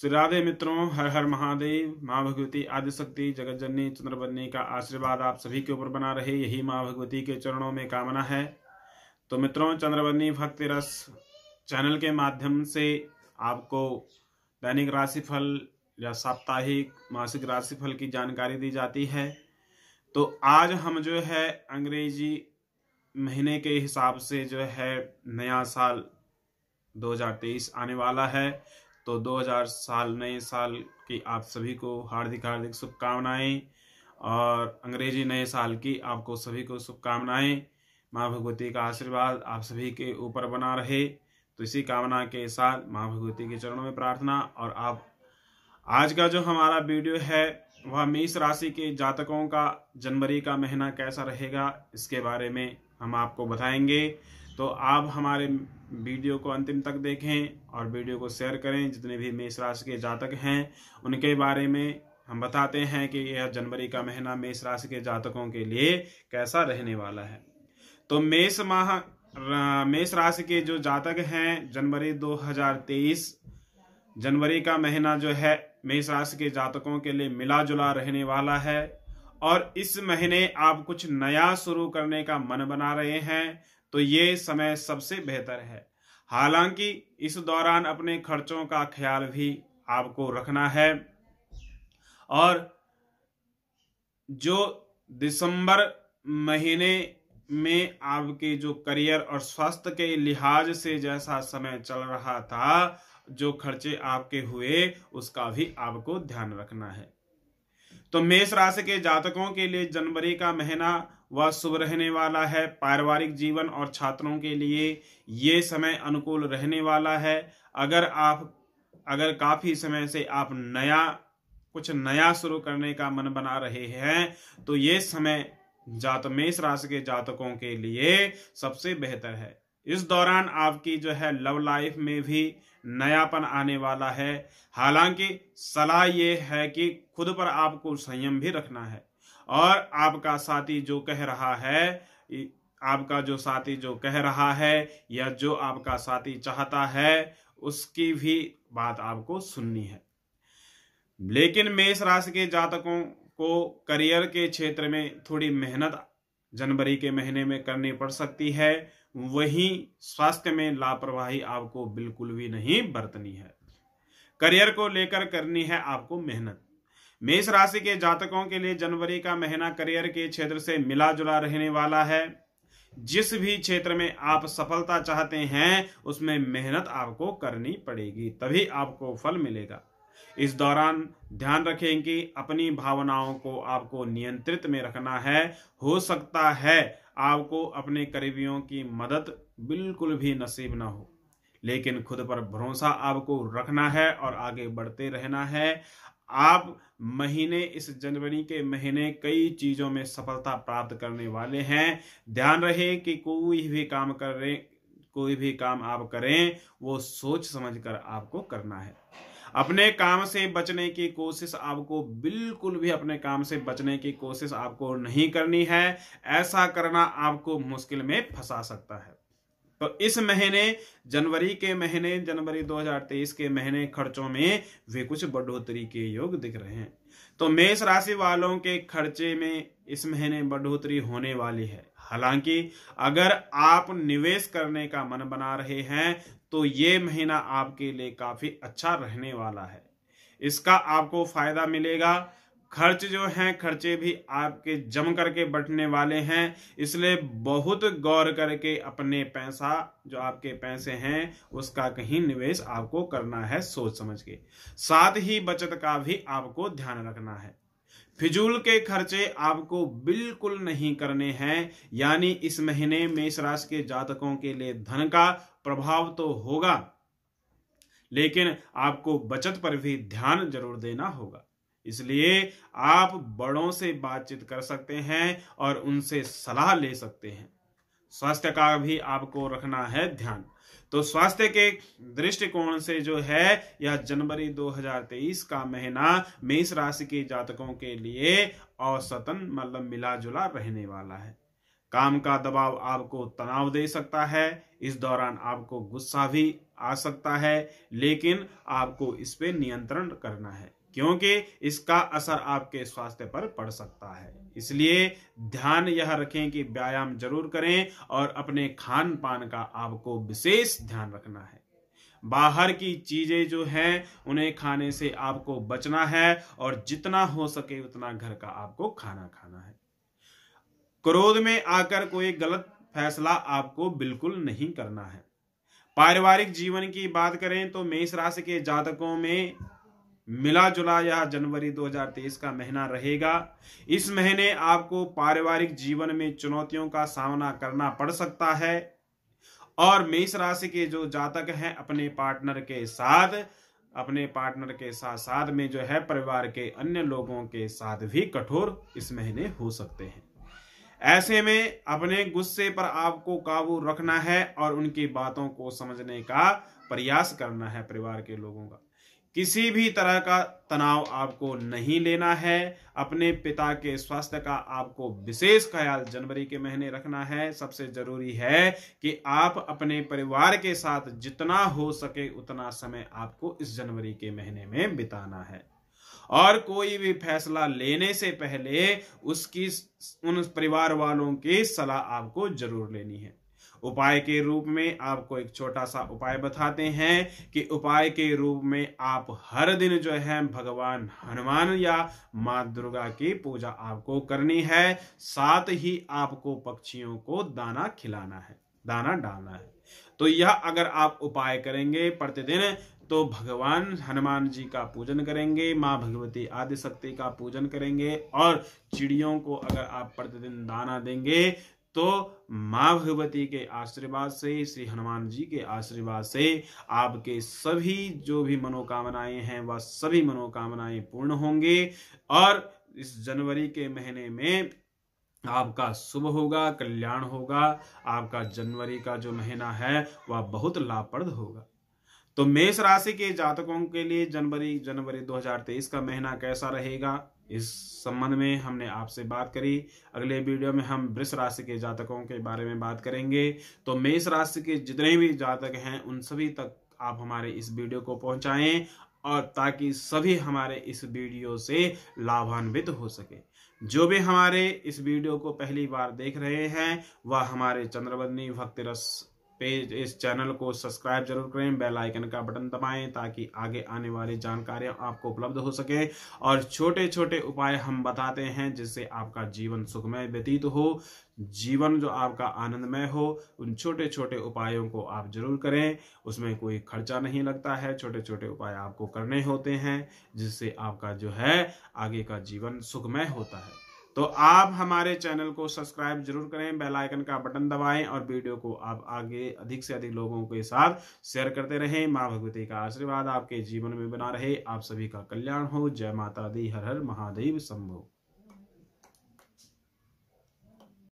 श्री राधे मित्रों हर हर महादेव माँ भगवती आदिशक्ति जगत जननी चंद्र बनने का आशीर्वाद आप सभी के ऊपर बना रहे यही माँ भगवती के चरणों में कामना है तो मित्रों चंद्रबनी भक्ति रस चैनल के माध्यम से आपको दैनिक राशिफल या साप्ताहिक मासिक राशिफल की जानकारी दी जाती है तो आज हम जो है अंग्रेजी महीने के हिसाब से जो है नया साल 2023 आने वाला है तो 2000 साल नए साल की आप सभी को हार्दिक हार्दिक शुभकामनाएं और अंग्रेजी नए साल की आपको सभी को शुभकामनाएं माँ भगवती का आशीर्वाद आप सभी के ऊपर बना रहे तो इसी कामना के साथ माँ भगवती के चरणों में प्रार्थना और आप आज का जो हमारा वीडियो है वह मेष राशि के जातकों का जनवरी का महीना कैसा रहेगा इसके बारे में हम आपको बताएंगे तो आप हमारे वीडियो को अंतिम तक देखें और वीडियो को शेयर करें जितने भी मेष राशि के जातक हैं उनके बारे में हम बताते हैं कि यह जनवरी का महीना मेष राशि के जातकों के लिए कैसा रहने वाला है तो मेष माह मेष राशि के जो जातक हैं जनवरी 2023 जनवरी का महीना जो है मेष राशि के जातकों के लिए मिला जुला रहने वाला है और इस महीने आप कुछ नया शुरू करने का मन बना रहे हैं तो ये समय सबसे बेहतर है हालांकि इस दौरान अपने खर्चों का ख्याल भी आपको रखना है और जो दिसंबर महीने में आपके जो करियर और स्वास्थ्य के लिहाज से जैसा समय चल रहा था जो खर्चे आपके हुए उसका भी आपको ध्यान रखना है तो मेष राशि के जातकों के लिए जनवरी का महीना व शुभ रहने वाला है पारिवारिक जीवन और छात्रों के लिए ये समय अनुकूल रहने वाला है अगर आप अगर काफ़ी समय से आप नया कुछ नया शुरू करने का मन बना रहे हैं तो ये समय जात मेष राशि के जातकों के लिए सबसे बेहतर है इस दौरान आपकी जो है लव लाइफ में भी नयापन आने वाला है हालांकि सलाह ये है कि खुद पर आपको संयम भी रखना है और आपका साथी जो कह रहा है आपका जो साथी जो कह रहा है या जो आपका साथी चाहता है उसकी भी बात आपको सुननी है लेकिन मेष राशि के जातकों को करियर के क्षेत्र में थोड़ी मेहनत जनवरी के महीने में करनी पड़ सकती है वहीं स्वास्थ्य में लापरवाही आपको बिल्कुल भी नहीं बरतनी है करियर को लेकर करनी है आपको मेहनत मेष राशि के जातकों के लिए जनवरी का महीना करियर के क्षेत्र से मिला जुला रहने वाला है जिस भी क्षेत्र में आप सफलता चाहते हैं उसमें मेहनत आपको करनी पड़ेगी तभी आपको फल मिलेगा इस दौरान ध्यान रखें कि अपनी भावनाओं को आपको नियंत्रित में रखना है हो सकता है आपको अपने करीबियों की मदद बिल्कुल भी नसीब ना हो लेकिन खुद पर भरोसा आपको रखना है और आगे बढ़ते रहना है आप महीने इस जनवरी के महीने कई चीज़ों में सफलता प्राप्त करने वाले हैं ध्यान रहे कि कोई भी काम कर रहे कोई भी काम आप करें वो सोच समझकर आपको करना है अपने काम से बचने की कोशिश आपको बिल्कुल भी अपने काम से बचने की कोशिश आपको नहीं करनी है ऐसा करना आपको मुश्किल में फंसा सकता है तो इस महीने जनवरी के महीने जनवरी 2023 के महीने खर्चों में वे कुछ बढ़ोतरी के योग दिख रहे हैं तो मेष राशि वालों के खर्चे में इस महीने बढ़ोतरी होने वाली है हालांकि अगर आप निवेश करने का मन बना रहे हैं तो ये महीना आपके लिए काफी अच्छा रहने वाला है इसका आपको फायदा मिलेगा खर्च जो हैं खर्चे भी आपके जम करके बढ़ने वाले हैं इसलिए बहुत गौर करके अपने पैसा जो आपके पैसे हैं उसका कहीं निवेश आपको करना है सोच समझ के साथ ही बचत का भी आपको ध्यान रखना है फिजूल के खर्चे आपको बिल्कुल नहीं करने हैं यानी इस महीने मेष राशि के जातकों के लिए धन का प्रभाव तो होगा लेकिन आपको बचत पर भी ध्यान जरूर देना होगा इसलिए आप बड़ों से बातचीत कर सकते हैं और उनसे सलाह ले सकते हैं स्वास्थ्य का भी आपको रखना है ध्यान तो स्वास्थ्य के दृष्टिकोण से जो है यह जनवरी 2023 का महीना मेष राशि के जातकों के लिए औसतन मतलब मिला जुला रहने वाला है काम का दबाव आपको तनाव दे सकता है इस दौरान आपको गुस्सा भी आ सकता है लेकिन आपको इस पे नियंत्रण करना है क्योंकि इसका असर आपके स्वास्थ्य पर पड़ सकता है इसलिए ध्यान यह रखें कि व्यायाम जरूर करें और अपने खान पान का आपको विशेष ध्यान रखना है बाहर की चीज़ें जो हैं उन्हें खाने से आपको बचना है और जितना हो सके उतना घर का आपको खाना खाना है क्रोध में आकर कोई गलत फैसला आपको बिल्कुल नहीं करना है पारिवारिक जीवन की बात करें तो मेष राशि के जातकों में मिला जुला यह जनवरी 2023 का महीना रहेगा इस महीने आपको पारिवारिक जीवन में चुनौतियों का सामना करना पड़ सकता है और मेष राशि के जो जातक हैं अपने पार्टनर के साथ अपने पार्टनर के साथ साथ में जो है परिवार के अन्य लोगों के साथ भी कठोर इस महीने हो सकते हैं ऐसे में अपने गुस्से पर आपको काबू रखना है और उनकी बातों को समझने का प्रयास करना है परिवार के लोगों का किसी भी तरह का तनाव आपको नहीं लेना है अपने पिता के स्वास्थ्य का आपको विशेष ख्याल जनवरी के महीने रखना है सबसे जरूरी है कि आप अपने परिवार के साथ जितना हो सके उतना समय आपको इस जनवरी के महीने में बिताना है और कोई भी फैसला लेने से पहले उसकी उन परिवार वालों की सलाह आपको जरूर लेनी है उपाय के रूप में आपको एक छोटा सा उपाय बताते हैं कि उपाय के रूप में आप हर दिन जो है भगवान हनुमान या माँ दुर्गा की पूजा आपको करनी है साथ ही आपको पक्षियों को दाना खिलाना है दाना डालना है तो यह अगर आप उपाय करेंगे प्रतिदिन तो भगवान हनुमान जी का पूजन करेंगे माँ भगवती आदि शक्ति का पूजन करेंगे और चिड़ियों को अगर आप प्रतिदिन दाना देंगे तो माँ भगवती के आशीर्वाद से श्री हनुमान जी के आशीर्वाद से आपके सभी जो भी मनोकामनाएं हैं वह सभी मनोकामनाएं पूर्ण होंगे और इस जनवरी के महीने में आपका शुभ होगा कल्याण होगा आपका जनवरी का जो महीना है वह बहुत लाभप्रद होगा तो मेष राशि के जातकों के लिए जनवरी जनवरी 2023 का महीना कैसा रहेगा इस संबंध में हमने आपसे बात करी अगले वीडियो में हम वृष राशि के जातकों के बारे में बात करेंगे तो मेष राशि के जितने भी जातक हैं उन सभी तक आप हमारे इस वीडियो को पहुंचाएं और ताकि सभी हमारे इस वीडियो से लाभान्वित हो सके जो भी हमारे इस वीडियो को पहली बार देख रहे हैं वह हमारे चंद्रबंदी भक्तिरस पेज इस चैनल को सब्सक्राइब जरूर करें बेल आइकन का बटन दबाएं ताकि आगे आने वाली जानकारियां आपको उपलब्ध हो सके और छोटे छोटे उपाय हम बताते हैं जिससे आपका जीवन सुखमय व्यतीत हो जीवन जो आपका आनंदमय हो उन छोटे छोटे उपायों को आप जरूर करें उसमें कोई खर्चा नहीं लगता है छोटे छोटे उपाय आपको करने होते हैं जिससे आपका जो है आगे का जीवन सुखमय होता है तो आप हमारे चैनल को सब्सक्राइब जरूर करें बेल आइकन का बटन दबाएं और वीडियो को आप आगे अधिक से अधिक लोगों के साथ शेयर करते रहें माँ भगवती का आशीर्वाद आपके जीवन में बना रहे आप सभी का कल्याण हो जय माता दी हर हर महादेव संभव